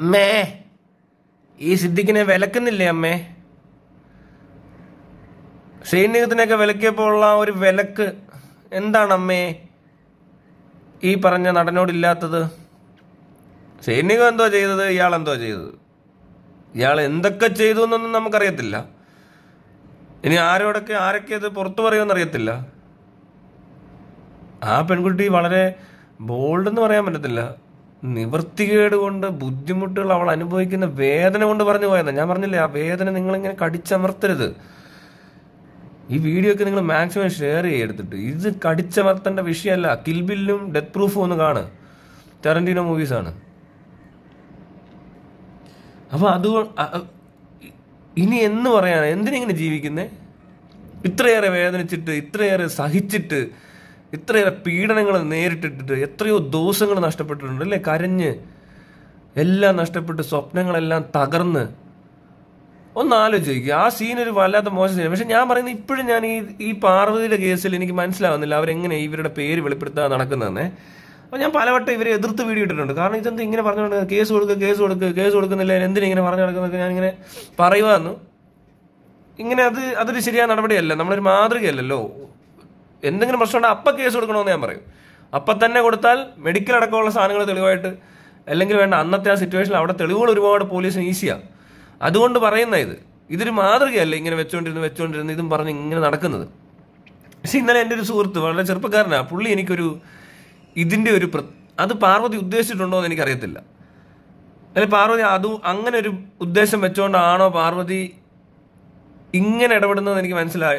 അമ്മേ ഈ സിദ്ദിഖിനെ വിലക്കുന്നില്ലേ അമ്മേ സൈനികത്തിനൊക്കെ വിലക്കിയപ്പോൾ ഉള്ള ഒരു വിലക്ക് എന്താണ് അമ്മേ ഈ പറഞ്ഞ നടനോടില്ലാത്തത് സൈനികം എന്തോ ചെയ്തത് ഇയാൾ എന്തോ ചെയ്തത് ഇയാൾ എന്തൊക്കെ ചെയ്തു എന്നൊന്നും നമുക്കറിയത്തില്ല ഇനി ആരോടൊക്കെ ആരൊക്കെ അത് പുറത്തു പറയുമെന്നറിയത്തില്ല ആ പെൺകുട്ടി വളരെ ബോൾഡ് എന്ന് പറയാൻ പറ്റത്തില്ല നിവൃത്തികേട് കൊണ്ട് ബുദ്ധിമുട്ടുകൾ അവൾ അനുഭവിക്കുന്ന വേദന കൊണ്ട് പറഞ്ഞു പോയതാണ് ഞാൻ പറഞ്ഞില്ലേ ആ വേദന നിങ്ങളിങ്ങനെ കടിച്ചമർത്തരുത് ഈ വീഡിയോ ഒക്കെ നിങ്ങൾ മാക്സിമം ഷെയർ ചെയ്യെടുത്തിട്ട് ഇത് കടിച്ചമർത്തേണ്ട വിഷയമല്ല കിൽബില്ലും ഡെത്ത് പ്രൂഫും ഒന്ന് കാണ് ടെറന്റീനോ മൂവീസാണ് അപ്പോൾ അത് ഇനി എന്ന് പറയാനാണ് ഇങ്ങനെ ജീവിക്കുന്നത് ഇത്രയേറെ വേദനിച്ചിട്ട് ഇത്രയേറെ സഹിച്ചിട്ട് ഇത്രയേറെ പീഡനങ്ങൾ നേരിട്ടിട്ട് എത്രയോ ദിവസങ്ങൾ നഷ്ടപ്പെട്ടിട്ടുണ്ട് അല്ലേ കരഞ്ഞ് എല്ലാം നഷ്ടപ്പെട്ട് സ്വപ്നങ്ങളെല്ലാം തകർന്ന് ഒന്ന് ആലോചിക്കുക ആ സീൻ ഒരു വല്ലാത്ത മോശം സീൻ പക്ഷെ ഞാൻ പറയുന്നത് ഇപ്പോഴും ഞാൻ ഈ ഈ പാർവതിയുടെ കേസിൽ എനിക്ക് മനസ്സിലാവുന്നില്ല അവരെങ്ങനെ ഇവരുടെ പേര് വെളിപ്പെടുത്താൻ നടക്കുന്നതെന്നേ അപ്പോൾ ഞാൻ പലവട്ടം ഇവരെ എതിർത്ത് വീഡിയോ ഇട്ടിട്ടുണ്ട് കാരണം ഇതെന്ത് ഇങ്ങനെ പറഞ്ഞു നടക്കുന്നത് കേസ് കൊടുക്കുക കേസ് കൊടുക്കുക കേസ് കൊടുക്കുന്നില്ല എന്തിനാ ഇങ്ങനെ പറഞ്ഞു ഞാൻ ഞാനിങ്ങനെ പറയുവാന്നു ഇങ്ങനെ അത് അതൊരു ശരിയായ നടപടിയല്ല നമ്മളൊരു മാതൃകയല്ലല്ലോ എന്തെങ്കിലും പ്രശ്നമുണ്ടെങ്കിൽ അപ്പം കേസ് കൊടുക്കണമെന്ന് ഞാൻ പറയും അപ്പം തന്നെ കൊടുത്താൽ മെഡിക്കൽ അടക്കമുള്ള സാധനങ്ങൾ തെളിവായിട്ട് അല്ലെങ്കിൽ വേണ്ട അന്നത്തെ ആ സിറ്റുവേഷനിൽ അവിടെ തെളിവുകൾ ഒരുപാട് പോലീസിന് ഈസിയാണ് അതുകൊണ്ട് പറയുന്ന ഇത് ഇതൊരു മാതൃകയല്ല ഇങ്ങനെ വെച്ചുകൊണ്ടിരുന്ന് വെച്ചുകൊണ്ടിരുന്ന് ഇതും പറഞ്ഞ് ഇങ്ങനെ നടക്കുന്നത് പക്ഷെ ഇന്നലെ എൻ്റെ ഒരു സുഹൃത്ത് വളരെ ചെറുപ്പക്കാരനാണ് പുള്ളി എനിക്കൊരു ഇതിൻ്റെ ഒരു അത് പാർവതി ഉദ്ദേശിച്ചിട്ടുണ്ടോ എന്ന് എനിക്കറിയത്തില്ല അല്ലെങ്കിൽ പാർവതി അത് അങ്ങനെ ഒരു ഉദ്ദേശം വെച്ചുകൊണ്ടാണോ പാർവതി ഇങ്ങനെ ഇടപെടുന്നത് എനിക്ക് മനസ്സിലായി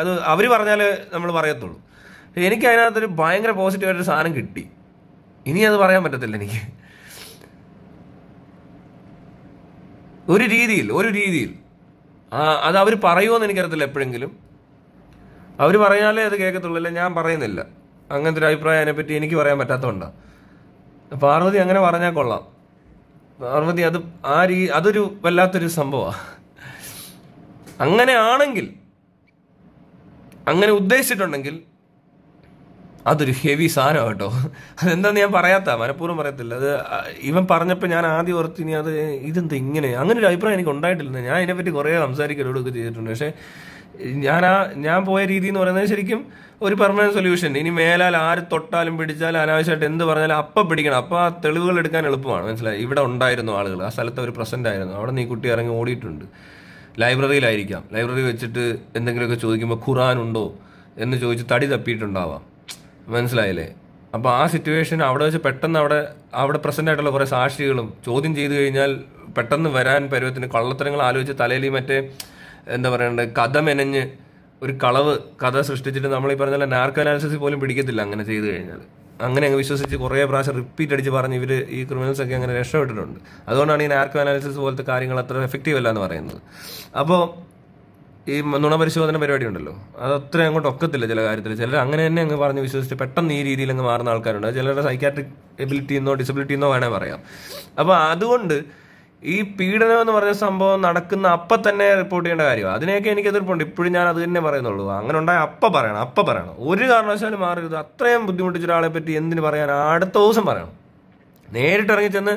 അത് അവർ പറഞ്ഞാലേ നമ്മൾ പറയത്തുള്ളൂ എനിക്ക് അതിനകത്തൊരു ഭയങ്കര പോസിറ്റീവായിട്ടൊരു സാധനം കിട്ടി ഇനി അത് പറയാൻ പറ്റത്തില്ല എനിക്ക് ഒരു രീതിയിൽ ഒരു രീതിയിൽ അത് അവർ പറയുമെന്ന് എനിക്കറിയത്തില്ല എപ്പോഴെങ്കിലും അവർ പറഞ്ഞാലേ അത് കേൾക്കത്തുള്ളൂ ഞാൻ പറയുന്നില്ല അങ്ങനത്തെ ഒരു അഭിപ്രായം അതിനെപ്പറ്റി എനിക്ക് പറയാൻ പറ്റാത്തതുകൊണ്ടാണ് പാർവതി അങ്ങനെ പറഞ്ഞാൽ കൊള്ളാം പാർവതി അത് ആ രീതി അതൊരു വല്ലാത്തൊരു സംഭവമാണ് അങ്ങനെയാണെങ്കിൽ അങ്ങനെ ഉദ്ദേശിച്ചിട്ടുണ്ടെങ്കിൽ അതൊരു ഹെവി സാധനം കേട്ടോ അതെന്താന്ന് ഞാൻ പറയാത്ത മനഃപൂർവ്വം പറയത്തില്ല അത് ഇവൻ പറഞ്ഞപ്പോൾ ഞാൻ ആദ്യം ഓർത്ത് ഇനി അത് ഇതെന്താ ഇങ്ങനെ അങ്ങനെ ഒരു അഭിപ്രായം എനിക്ക് ഉണ്ടായിട്ടില്ല ഞാൻ അതിനെപ്പറ്റി കുറേ സംസാരിക്കലോടൊക്കെ ചെയ്തിട്ടുണ്ട് പക്ഷേ ഞാൻ ആ ഞാൻ പോയ രീതി എന്ന് പറയുന്നത് ശരിക്കും ഒരു പെർമനന്റ് സൊല്യൂഷൻ ഇനി മേലാൽ ആര് തൊട്ടാലും പിടിച്ചാലും അനാവശ്യമായിട്ട് എന്ത് പറഞ്ഞാലും അപ്പം പിടിക്കണം അപ്പം ആ തെളിവുകൾ എടുക്കാൻ എളുപ്പമാണ് മനസ്സിലായി ഇവിടെ ഉണ്ടായിരുന്നു ആളുകൾ ആ സ്ഥലത്ത് അവർ പ്രസന്റ് ആയിരുന്നു അവിടെ നീ കുട്ടി ഇറങ്ങി ഓടിയിട്ടുണ്ട് ലൈബ്രറിയിലായിരിക്കാം ലൈബ്രറി വെച്ചിട്ട് എന്തെങ്കിലുമൊക്കെ ചോദിക്കുമ്പോൾ ഖുറാൻ ഉണ്ടോ എന്ന് ചോദിച്ച് തടി തപ്പിയിട്ടുണ്ടാവാം മനസ്സിലായില്ലേ അപ്പോൾ ആ സിറ്റുവേഷൻ അവിടെ വെച്ച് പെട്ടെന്ന് അവിടെ അവിടെ പ്രസൻ്റ് ആയിട്ടുള്ള കുറേ സാക്ഷികളും ചോദ്യം ചെയ്തു കഴിഞ്ഞാൽ പെട്ടെന്ന് വരാൻ പരുവത്തിന് കള്ളത്തരങ്ങൾ ആലോചിച്ച് തലയിൽ മറ്റേ എന്താ പറയണ്ടത് കഥ മെനഞ്ഞ് ഒരു കളവ് കഥ സൃഷ്ടിച്ചിട്ട് നമ്മൾ ഈ പറഞ്ഞ അനാലിസിസ് പോലും പിടിക്കത്തില്ല അങ്ങനെ ചെയ്തു കഴിഞ്ഞാൽ അങ്ങനെ അങ്ങ് വിശ്വസിച്ച് കുറേ പ്രാവശ്യം റിപ്പീറ്റ് അടിച്ച് പറഞ്ഞ് ഇവർ ഈ ക്രിമിനൽസ് ഒക്കെ അങ്ങനെ രക്ഷപ്പെട്ടിട്ടുണ്ട് അതുകൊണ്ടാണ് ഈ നാർക്കോ അനാലിസിസ് പോലത്തെ കാര്യങ്ങൾ അത്ര എഫക്റ്റീവ് അല്ല എന്ന് പറയുന്നത് അപ്പോൾ ഈ നുണപരിശോധന പരിപാടി ഉണ്ടല്ലോ അത് അങ്ങോട്ട് ഒക്കത്തില്ല ചില കാര്യത്തിൽ ചിലർ അങ്ങനെ തന്നെ അങ്ങ് പറഞ്ഞ് വിശ്വസിച്ച് പെട്ടെന്ന് ഈ രീതിയിൽ അങ്ങ് മാറുന്ന ആൾക്കാരുണ്ട് ചിലരുടെ സൈക്കാട്രിക് എബിലിറ്റി എന്നോ ഡിസബിലിറ്റി എന്നോ വേണേൽ പറയാം അപ്പോൾ അതുകൊണ്ട് ഈ പീഡനം എന്ന് പറഞ്ഞ സംഭവം നടക്കുന്ന അപ്പൊ തന്നെ റിപ്പോർട്ട് ചെയ്യേണ്ട കാര്യമാണ് അതിനെയൊക്കെ എനിക്ക് എതിർപ്പുണ്ട് ഇപ്പോഴും ഞാൻ അത് തന്നെ പറയുന്നുള്ളൂ അങ്ങനെ ഉണ്ടായ അപ്പ പറയണം അപ്പം പറയണം ഒരു കാരണവശാലും മാറരുത് അത്രയും ബുദ്ധിമുട്ടിച്ച ഒരാളെ പറ്റി എന്തിന് പറയാൻ അടുത്ത ദിവസം പറയണം നേരിട്ട് ഇറങ്ങി ചെന്ന്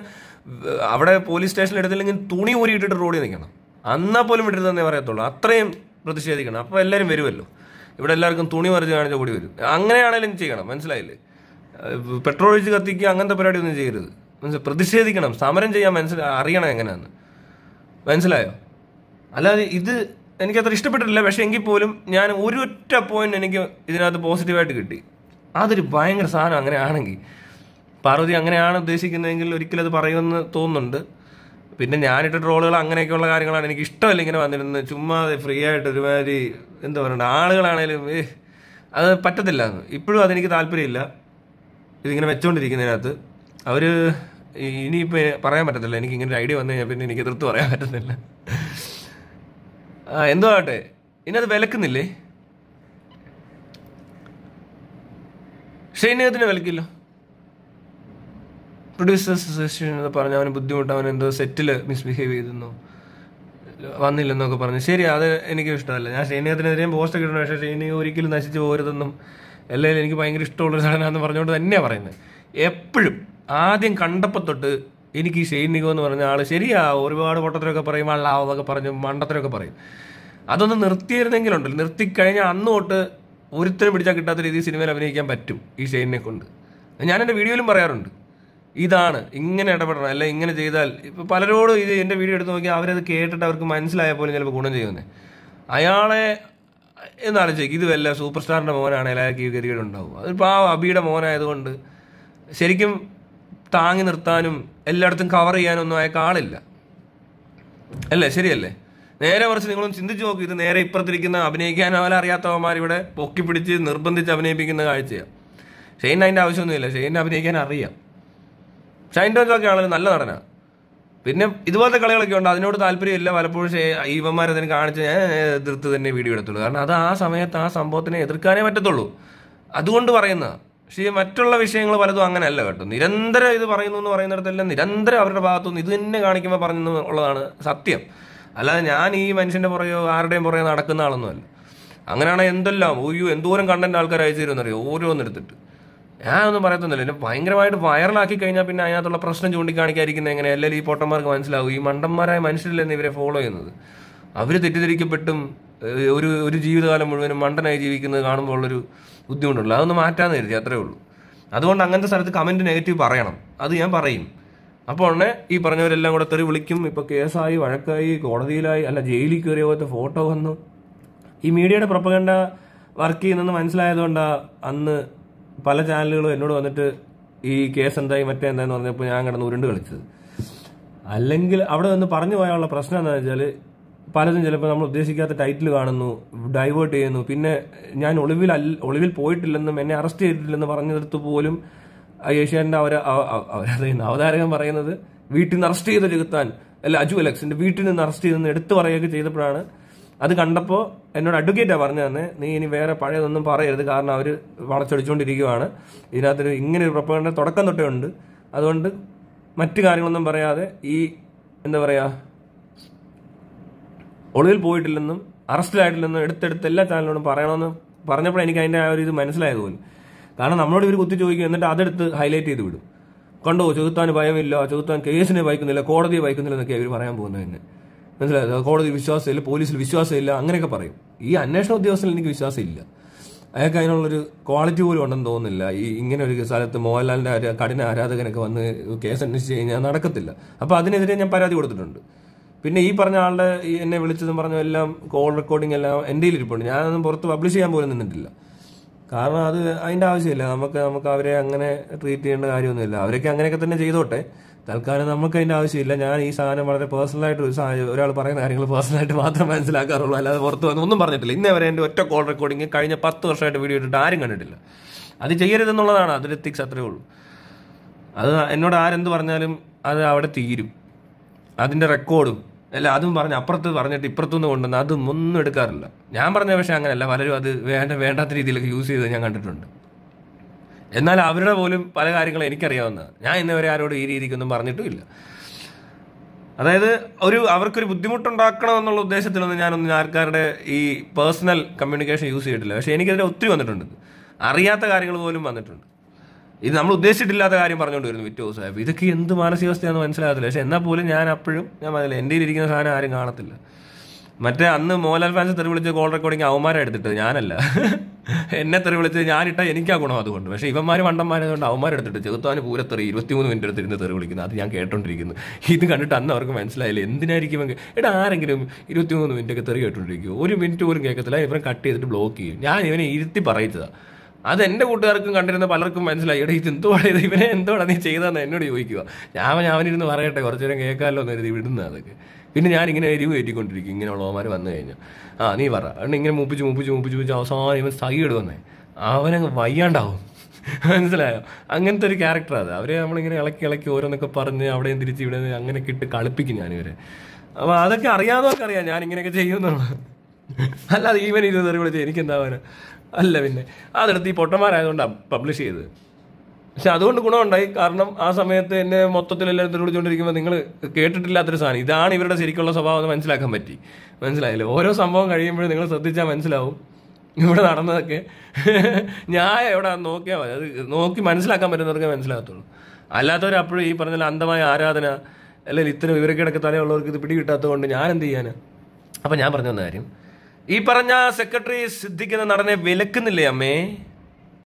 അവിടെ പോലീസ് സ്റ്റേഷനിൽ എടുത്തില്ലെങ്കിൽ തുണി ഊരിയിട്ടിട്ട് റോഡിൽ നിൽക്കണം അന്നാ പോലും തന്നെ പറയത്തുള്ളൂ അത്രയും പ്രതിഷേധിക്കണം അപ്പോൾ എല്ലാവരും വരുമല്ലോ ഇവിടെ എല്ലാവർക്കും തുണി വരച്ച് കാണിച്ച കൂടി വരും അങ്ങനെയാണെങ്കിലും ചെയ്യണം മനസ്സിലായില്ലേ പെട്രോൾ ഒഴിച്ച് കത്തിക്കുക അങ്ങനത്തെ പരിപാടി ഒന്നും ചെയ്യരുത് മനസ്സിലായി പ്രതിഷേധിക്കണം സമരം ചെയ്യാൻ മനസ്സിലാ അറിയണം എങ്ങനെയാണ് മനസ്സിലായോ അല്ലാതെ ഇത് എനിക്കത്ര ഇഷ്ടപ്പെട്ടിട്ടില്ല പക്ഷെ എങ്കിൽ പോലും ഞാൻ ഒരു ഒറ്റ പോയിന്റ് എനിക്ക് ഇതിനകത്ത് പോസിറ്റീവായിട്ട് കിട്ടി അതൊരു ഭയങ്കര സാധനം അങ്ങനെയാണെങ്കിൽ പാർവതി അങ്ങനെയാണ് ഉദ്ദേശിക്കുന്നതെങ്കിൽ ഒരിക്കലും അത് പറയുമെന്ന് തോന്നുന്നുണ്ട് പിന്നെ ഞാനിട്ട ട്രോളുകൾ അങ്ങനെയൊക്കെയുള്ള കാര്യങ്ങളാണ് എനിക്ക് ഇഷ്ടമല്ല ഇങ്ങനെ വന്നിരുന്നത് ചുമ്മാ ഫ്രീ ആയിട്ട് ഒരുമാതിരി എന്താ പറയണ്ട ആളുകളാണേലും ഏഹ് അത് പറ്റത്തില്ല ഇപ്പോഴും അതെനിക്ക് താല്പര്യമില്ല ഇതിങ്ങനെ വെച്ചുകൊണ്ടിരിക്കുന്നതിനകത്ത് അവർ ഇനിയിപ്പോൾ പറയാൻ പറ്റത്തില്ല എനിക്ക് ഇങ്ങനെ ഒരു ഐഡിയ വന്നു കഴിഞ്ഞാൽ പിന്നെ എനിക്ക് എതിർത്ത് പറയാൻ പറ്റത്തില്ല ആ എന്തോ ആവട്ടെ ഇനി അത് വിലക്കുന്നില്ലേ ഷൈനകത്തിന് വിലക്കില്ലോ പ്രൊഡ്യൂസേഴ്സ് അസോസിയേഷൻ അവന് ബുദ്ധിമുട്ട് അവൻ എന്തോ സെറ്റിൽ മിസ്ബിഹേവ് ചെയ്തെന്നോ വന്നില്ലെന്നൊക്കെ പറഞ്ഞു ശരി അത് എനിക്ക് ഇഷ്ടമല്ല ഞാൻ ഷൈനകത്തിനെതിരെയും പോസ്റ്റ് ഒക്കെ ഇടണം പക്ഷേ ഷൈനി ഒരിക്കലും നശിച്ചു പോരുതെന്നും എല്ലാവരും എനിക്ക് ഭയങ്കര ഇഷ്ടമുള്ളൊരു സാധനമാണെന്ന് പറഞ്ഞുകൊണ്ട് തന്നെയാണ് പറയുന്നത് എപ്പോഴും ആദ്യം കണ്ടപ്പോൾ തൊട്ട് എനിക്ക് ഈ ഷെയ്ൻ നിഗോ എന്ന് പറഞ്ഞ ആൾ ശരിയാ ഒരുപാട് പൊട്ടത്തിലൊക്കെ പറയും അള്ളാവൊക്കെ പറഞ്ഞു മണ്ടത്തിലൊക്കെ പറയും അതൊന്ന് നിർത്തിയിരുന്നെങ്കിലുണ്ടല്ലോ നിർത്തിക്കഴിഞ്ഞാൽ അന്ന് തൊട്ട് ഒരുത്തരം പിടിച്ചാൽ കിട്ടാത്ത രീതിയിൽ സിനിമയിൽ അഭിനയിക്കാൻ പറ്റും ഈ ഷെയ്നിനെ കൊണ്ട് ഞാൻ എൻ്റെ വീഡിയോയിലും പറയാറുണ്ട് ഇതാണ് ഇങ്ങനെ ഇടപെടണം അല്ല ഇങ്ങനെ ചെയ്താൽ ഇപ്പോൾ പലരോടും ഇത് എൻ്റെ വീഡിയോ എടുത്ത് നോക്കിയാൽ അവരത് കേട്ടിട്ട് അവർക്ക് മനസ്സിലായ പോലും ചിലപ്പോൾ ഗുണം ചെയ്യുന്നത് അയാളെ എന്നാലോചിക്കും ഇത് വല്ല സൂപ്പർ സ്റ്റാറിൻ്റെ മോനാണ് എല്ലാവർക്കും ഈ ഉണ്ടാവും അതിപ്പോൾ ആ അബിയുടെ മോനായതുകൊണ്ട് ശരിക്കും താങ്ങി നിർത്താനും എല്ലായിടത്തും കവർ ഒന്നും അയാൾക്ക് ആളില്ല അല്ലേ ശരിയല്ലേ നേരെ മറിച്ച് നിങ്ങളൊന്ന് ചിന്തിച്ചു നോക്കി ഇത് നേരെ ഇപ്പുറത്തിരിക്കുന്ന അഭിനയിക്കാൻ അവലെ അറിയാത്തവന്മാർ ഇവിടെ പൊക്കി പിടിച്ച് നിർബന്ധിച്ച് അഭിനയിപ്പിക്കുന്ന കാഴ്ചയാണ് ഷെയിൻ അതിൻ്റെ ആവശ്യമൊന്നുമില്ല ഷെയിൻ അഭിനയിക്കാൻ അറിയാം ഷൈൻ ടോക്കെ ആണെങ്കിൽ നല്ല നടന പിന്നെ ഇതുപോലത്തെ കളികളൊക്കെ ഉണ്ട് അതിനോട് താല്പര്യമില്ല പലപ്പോഴും ഇവന്മാർ അതിന് കാണിച്ച് ഞാൻ എതിർത്ത് തന്നെ വീഡിയോ എടുത്തുള്ളൂ കാരണം അത് ആ സമയത്ത് ആ സംഭവത്തിനെ എതിർക്കാനേ പറ്റത്തുള്ളൂ അതുകൊണ്ട് പറയുന്നതാണ് പക്ഷേ മറ്റുള്ള വിഷയങ്ങൾ പലതും അങ്ങനെയല്ല കേട്ടോ നിരന്തരം ഇത് പറയുന്നു എന്ന് പറയുന്നിടത്തെല്ലാം നിരന്തരം അവരുടെ ഭാഗത്തുനിന്ന് ഇത് തന്നെ കാണിക്കുമ്പോൾ പറഞ്ഞു ഉള്ളതാണ് സത്യം അല്ലാതെ ഞാൻ ഈ മനുഷ്യൻ്റെ പുറയോ ആരുടെയും പുറയോ നടക്കുന്ന ആളൊന്നുമല്ല അങ്ങനെയാണ് എന്തെല്ലാം ഓയ്യോ എന്തോരം കണ്ടന്റ് ആൾക്കാർ അയച്ചു തരുമെന്നറിയോ എടുത്തിട്ട് ഞാനൊന്നും പറയത്തൊന്നുമില്ല എന്നെ ഭയങ്കരമായിട്ട് വൈറലാക്കി കഴിഞ്ഞാൽ പിന്നെ അതിനകത്തുള്ള പ്രശ്നം ചൂണ്ടിക്കാണിക്കാതിരിക്കുന്ന എങ്ങനെ എല്ലാവരും ഈ പൊട്ടന്മാർക്ക് മനസ്സിലാവും ഈ മണ്ടന്മാരായ മനുഷ്യരില്ലെന്ന് ഇവരെ ഫോളോ ചെയ്യുന്നത് അവർ തെറ്റിദ്ധരിക്കപ്പെട്ടും ഒരു ഒരു ജീവിതകാലം മുഴുവനും മണ്ടനായി ജീവിക്കുന്നത് കാണുമ്പോൾ ഉള്ളൊരു ബുദ്ധിമുട്ടുള്ളൂ അതൊന്ന് മാറ്റാന്ന് കരുതി അത്രേ ഉള്ളൂ അതുകൊണ്ട് അങ്ങനത്തെ സ്ഥലത്ത് കമൻറ്റ് നെഗറ്റീവ് പറയണം അത് ഞാൻ പറയും അപ്പോൾ ഉടനെ ഈ പറഞ്ഞവരെല്ലാം കൂടെ തെറി വിളിക്കും ഇപ്പോൾ കേസായി വഴക്കായി കോടതിയിലായി അല്ല ജയിലിൽ കയറിയ പോലത്തെ ഫോട്ടോ വന്നു ഈ മീഡിയയുടെ പ്രൊപ്പഗണ്ട വർക്ക് ചെയ്യുന്നെന്ന് മനസ്സിലായതുകൊണ്ടാണ് അന്ന് പല ചാനലുകളും എന്നോട് വന്നിട്ട് ഈ കേസ് എന്തായി മറ്റേ എന്തായെന്ന് പറഞ്ഞപ്പോൾ ഞാൻ കിടന്ന് ഉരുണ്ട് കളിച്ചത് അല്ലെങ്കിൽ അവിടെ നിന്ന് പറഞ്ഞു പോയാനുള്ള പ്രശ്നം എന്താണെന്ന് വെച്ചാൽ പലതും ചിലപ്പോൾ നമ്മൾ ഉദ്ദേശിക്കാത്ത ടൈറ്റിൽ കാണുന്നു ഡൈവേർട്ട് ചെയ്യുന്നു പിന്നെ ഞാൻ ഒളിവിൽ അല്ല ഒളിവിൽ പോയിട്ടില്ലെന്നും എന്നെ അറസ്റ്റ് ചെയ്തിട്ടില്ലെന്ന് പറഞ്ഞെടുത്ത് പോലും ഏഷ്യാൻ്റെ അവർ അവരത് അവതാരകൻ പറയുന്നത് വീട്ടിൽ നിന്ന് അറസ്റ്റ് ചെയ്ത് ജഗത്താൻ അല്ല അജു അലക്സിന്റെ വീട്ടിൽ നിന്ന് അറസ്റ്റ് ചെയ്തെന്ന് എടുത്തു പറയുകയൊക്കെ ചെയ്തപ്പോഴാണ് അത് കണ്ടപ്പോൾ എന്നോട് അഡ്വക്കേറ്റാണ് പറഞ്ഞു തന്നെ നീ ഇനി വേറെ പഴയതൊന്നും പറയരുത് കാരണം അവർ വളച്ചൊടിച്ചുകൊണ്ടിരിക്കുകയാണ് ഇതിനകത്തൊരു ഇങ്ങനെ ഒരു പ്രപ്പകടന തുടക്കം തൊട്ടേ ഉണ്ട് അതുകൊണ്ട് മറ്റു കാര്യങ്ങളൊന്നും പറയാതെ ഈ എന്താ പറയുക ഒളിവിൽ പോയിട്ടില്ലെന്നും അറസ്റ്റിലായിട്ടില്ലെന്നും എടുത്തെടുത്ത് എല്ലാ ചാനലിനോടും പറയണമെന്ന് പറഞ്ഞപ്പോൾ എനിക്ക് അതിൻ്റെ ആ ഒരു ഇത് മനസ്സിലായത് പോലും കാരണം നമ്മളോട് ഇവർ കുത്തി ചോദിക്കും എന്നിട്ട് അതെടുത്ത് ഹൈലൈറ്റ് ചെയ്ത് വിടും കണ്ടോ ചെകുത്താൻ ഭയമില്ല ചെകുത്താൻ കേസിനെ ഭയക്കുന്നില്ല കോടതിയെ ഭയക്കുന്നില്ല എന്നൊക്കെ ഇവർ പറയാൻ പോകുന്നത് തന്നെ മനസ്സിലായത് കോടതി വിശ്വാസമില്ല പോലീസിൽ വിശ്വാസമില്ല അങ്ങനെയൊക്കെ പറയും ഈ അന്വേഷണ ഉദ്യോഗസ്ഥനിൽ എനിക്ക് വിശ്വാസമില്ല അയാൾക്ക് അതിനുള്ളൊരു ക്വാളിറ്റി പോലും ഉണ്ടെന്ന് തോന്നുന്നില്ല ഈ ഇങ്ങനെ ഒരു സ്ഥലത്ത് മോഹൻലാലിൻ്റെ കഠിന ആരാധകനൊക്കെ വന്ന് കേസ് അന്വേഷിച്ച് കഴിഞ്ഞാൽ നടക്കത്തില്ല അപ്പോൾ അതിനെതിരെ ഞാൻ പരാതി കൊടുത്തിട്ടുണ്ട് പിന്നെ ഈ പറഞ്ഞ ആളുടെ എന്നെ വിളിച്ചതും പറഞ്ഞ എല്ലാം കോൾ റെക്കോർഡിംഗ് എല്ലാം എൻ്റെ ഇരിപ്പുണ്ട് ഞാനൊന്നും പുറത്ത് പബ്ലിഷ് ചെയ്യാൻ പോലും നിന്നിട്ടില്ല കാരണം അത് അതിൻ്റെ ആവശ്യമില്ല നമുക്ക് നമുക്ക് അവരെ അങ്ങനെ ട്രീറ്റ് ചെയ്യേണ്ട കാര്യമൊന്നുമില്ല അവരൊക്കെ അങ്ങനെയൊക്കെ തന്നെ ചെയ്തോട്ടെ തൽക്കാലം നമുക്ക് അതിൻ്റെ ആവശ്യമില്ല ഞാൻ ഈ സാധനം വളരെ പേഴ്സണലായിട്ട് ഒരു സാധനം ഒരാൾ പറയുന്ന കാര്യങ്ങൾ പേഴ്സണലായിട്ട് മാത്രം മനസ്സിലാക്കാറുള്ളൂ അല്ലാതെ പുറത്ത് വന്ന് ഒന്നും പറഞ്ഞിട്ടില്ല ഇന്നേ വരെ എൻ്റെ ഒറ്റ കോൾ റെക്കോർഡിങ് കഴിഞ്ഞ പത്ത് വർഷമായിട്ട് വീഡിയോ ഇട്ടിട്ട് ആരും കണ്ടിട്ടില്ല അത് ചെയ്യരുതെന്നുള്ളതാണ് അതിൻ്റെ എത്തിക്സ് അത്രേ ഉള്ളൂ അത് എന്നോട് ആരെന്ത് പറഞ്ഞാലും അത് അവിടെ തീരും അതിൻ്റെ റെക്കോർഡും അല്ല അതും പറഞ്ഞ് അപ്പുറത്ത് പറഞ്ഞിട്ട് ഇപ്പുറത്തുനിന്ന് കൊണ്ടുവന്ന് അതും ഒന്നും എടുക്കാറില്ല ഞാൻ പറഞ്ഞ പക്ഷേ അങ്ങനെയല്ല പലരും അത് വേണ്ട വേണ്ടാത്ത രീതിയിലൊക്കെ യൂസ് ചെയ്ത് ഞാൻ കണ്ടിട്ടുണ്ട് എന്നാൽ അവരുടെ പോലും പല കാര്യങ്ങളും എനിക്കറിയാവുന്ന ഞാൻ ഇന്നവരെ ആരോട് ഈ രീതിക്കൊന്നും പറഞ്ഞിട്ടുമില്ല അതായത് ഒരു അവർക്കൊരു ബുദ്ധിമുട്ടുണ്ടാക്കണം എന്നുള്ള ഉദ്ദേശത്തിലൊന്നും ഞാനൊന്നും ആൾക്കാരുടെ ഈ പേഴ്സണൽ കമ്മ്യൂണിക്കേഷൻ യൂസ് ചെയ്തിട്ടില്ല പക്ഷേ എനിക്കതിൽ ഒത്തിരി വന്നിട്ടുണ്ട് അറിയാത്ത കാര്യങ്ങൾ പോലും വന്നിട്ടുണ്ട് ഇത് നമ്മൾ ഉദ്ദേശിച്ചിട്ടില്ലാത്ത കാര്യം പറഞ്ഞുകൊണ്ട് വരുന്നു ഹൗസ് ആയപ്പോൾ ഇതൊക്കെ എന്ത് മാനസികാവസ്ഥയാണെന്ന് മനസ്സിലാകത്തില്ല പക്ഷെ എന്നാൽ പോലും ഞാൻ അപ്പോഴും ഞാൻ പറഞ്ഞില്ല എൻ്റെ ഇരിക്കുന്ന സാധനം ആരും കാണത്തില്ല മറ്റേ അന്ന് മോഹൻലാൽ ഫാൻസ് തെറി വിളിച്ച കോൾ റെക്കോർഡിങ് അവന്മാരെ എടുത്തിട്ട് ഞാനല്ല എന്നെ തെറി വിളിച്ച് ഞാനിട്ട എനിക്കാ ഗുണം അതുകൊണ്ട് പക്ഷേ ഇവന്മാർ വണ്ടന്മാരായതുകൊണ്ട് അവന്മാരെടുത്തിട്ട് ചെറുത്താന് പൂരത്തെറി ഇരുപത്തിമൂന്ന് മിനിറ്റ് എടുത്തിരുന്ന് തെറി വിളിക്കുന്നത് അത് ഞാൻ കേട്ടോണ്ടിരിക്കുന്നു ഇത് കണ്ടിട്ട് അന്ന് അവർക്ക് മനസ്സിലായില്ല എന്തിനായിരിക്കും എടാ ആരെങ്കിലും ഇരുപത്തിമൂന്ന് മിനിറ്റൊക്കെ തെറി കേട്ടോണ്ടിരിക്കും ഒരു മിനിറ്റ് പോലും കേൾക്കത്തില്ല ഇവരെ കട്ട് ചെയ്തിട്ട് ബ്ലോക്ക് ചെയ്യും ഞാൻ ഇവനെ ഇരുത്തി പറയിച്ചതാണ് അത് എൻ്റെ കൂട്ടുകാർക്കും കണ്ടിരുന്ന പലർക്കും മനസ്സിലായി എടാ ഇത് എന്തോ ഇത് ഇവനെ എന്തുവാണ് നീ ചെയ്തതെന്ന് എന്നോട് ചോദിക്കുക ഞാൻ ഞാനിരുന്ന് പറയട്ടെ കുറച്ചു നേരം കേൾക്കാമല്ലോ എന്ന് കരുതി അതൊക്കെ പിന്നെ ഞാൻ ഇങ്ങനെ എരിവ് ഇങ്ങനെ ഉള്ളവന്മാർ വന്നു കഴിഞ്ഞാൽ ആ നീ പറ എന്നിട്ട് ഇങ്ങനെ മൂപ്പിച്ച് മൂപ്പിച്ച് മൂപ്പിച്ച് മൂപ്പിച്ച് അവസാനം ഇവൻ സൈ ഇടുവന്നേ അവനങ്ങ് വയ്യാണ്ടാവും മനസ്സിലായോ അങ്ങനത്തെ ഒരു ക്യാരക്ടർ അത് അവരെ നമ്മളിങ്ങനെ ഇളക്കി ഇളക്കി ഓരോന്നൊക്കെ പറഞ്ഞ് അവിടെയും തിരിച്ച് ഇവിടെ അങ്ങനെയൊക്കെ ഇട്ട് കളിപ്പിക്കും ഞാനിവരെ അപ്പോൾ അതൊക്കെ അറിയാതൊക്കെ അറിയാം ഞാൻ ഇങ്ങനെയൊക്കെ ചെയ്യുന്നുള്ളൂ അല്ലാതെ ഈവൻ ഇരുന്ന് തെറി വിളിച്ച് എനിക്കെന്താവാനാ അല്ല പിന്നെ അതെടുത്ത് ഈ പൊട്ടന്മാരായതുകൊണ്ടാണ് പബ്ലിഷ് ചെയ്തത് പക്ഷെ അതുകൊണ്ട് ഗുണമുണ്ടായി കാരണം ആ സമയത്ത് എന്നെ മൊത്തത്തിൽ എല്ലാവരും വിളിച്ചുകൊണ്ടിരിക്കുമ്പോൾ നിങ്ങൾ കേട്ടിട്ടില്ലാത്തൊരു സാധനം ഇതാണ് ഇവരുടെ ശരിക്കുള്ള സ്വഭാവം എന്ന് മനസ്സിലാക്കാൻ പറ്റി മനസ്സിലായില്ലേ ഓരോ സംഭവം കഴിയുമ്പോഴും നിങ്ങൾ ശ്രദ്ധിച്ചാൽ മനസ്സിലാവും ഇവിടെ നടന്നതൊക്കെ ഞാൻ എവിടെ നോക്കിയാൽ മതി അത് നോക്കി മനസ്സിലാക്കാൻ പറ്റുന്നവർക്ക് മനസ്സിലാകത്തുള്ളൂ അല്ലാത്തവർ അപ്പോഴും ഈ പറഞ്ഞ അന്ധമായ ആരാധന അല്ലെങ്കിൽ ഇത്തരം ഇവരൊക്കെ ഇടയ്ക്ക് തലയുള്ളവർക്ക് ഇത് പിടികിട്ടാത്തത് കൊണ്ട് ഞാൻ എന്ത് ചെയ്യാനാണ് അപ്പം ഞാൻ പറഞ്ഞു തന്ന കാര്യം ഈ പറഞ്ഞ സെക്രട്ടറി സിദ്ധിക്കുന്ന നടനെ വിലക്കുന്നില്ലേ അമ്മേ